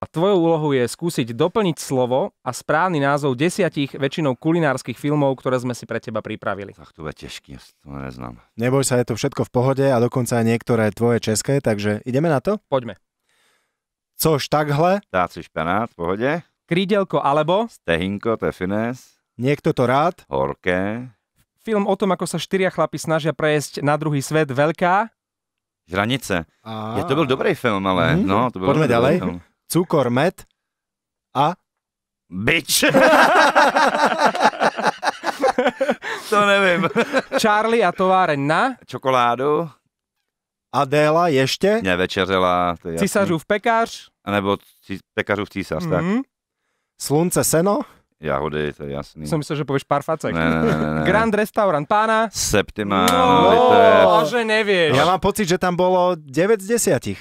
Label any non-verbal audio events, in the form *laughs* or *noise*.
A tvojou úlohou je skúsiť doplniť slovo a správny názov desiatich väčšinou kulinárskych filmov, ktoré sme si pre teba pripravili. Ach, to je ťažké, to neznám. Neboj sa, je to všetko v pohode a dokonca aj niektoré tvoje české, takže ideme na to? Poďme. Což takhle? Dáci špenát, v pohode. Krídelko alebo? Stehinko, to je finés. Niekto to rád? Horké. Film o tom, ako sa štyria chlapi snažia prejsť na druhý svet, veľká? Žranice. Ja, to bol dobrý film, ale. Mm-hmm. No, to bol Poďme ďalej. Film cukor, med a... Bitch. *laughs* to neviem. Charlie a továreň na... Čokoládu. Adéla ešte. Nevečeřela. To je Císařův pekář. A nebo cí, pekařův císař, mm -hmm. tak. Mhm. Slunce, seno. Jahody, to je jasný. Som myslel, že povieš pár facek. Ne, ne, ne, ne. Grand Restaurant pána. Septima. No, no to je... že nevieš. Ja mám pocit, že tam bolo 9 z 10.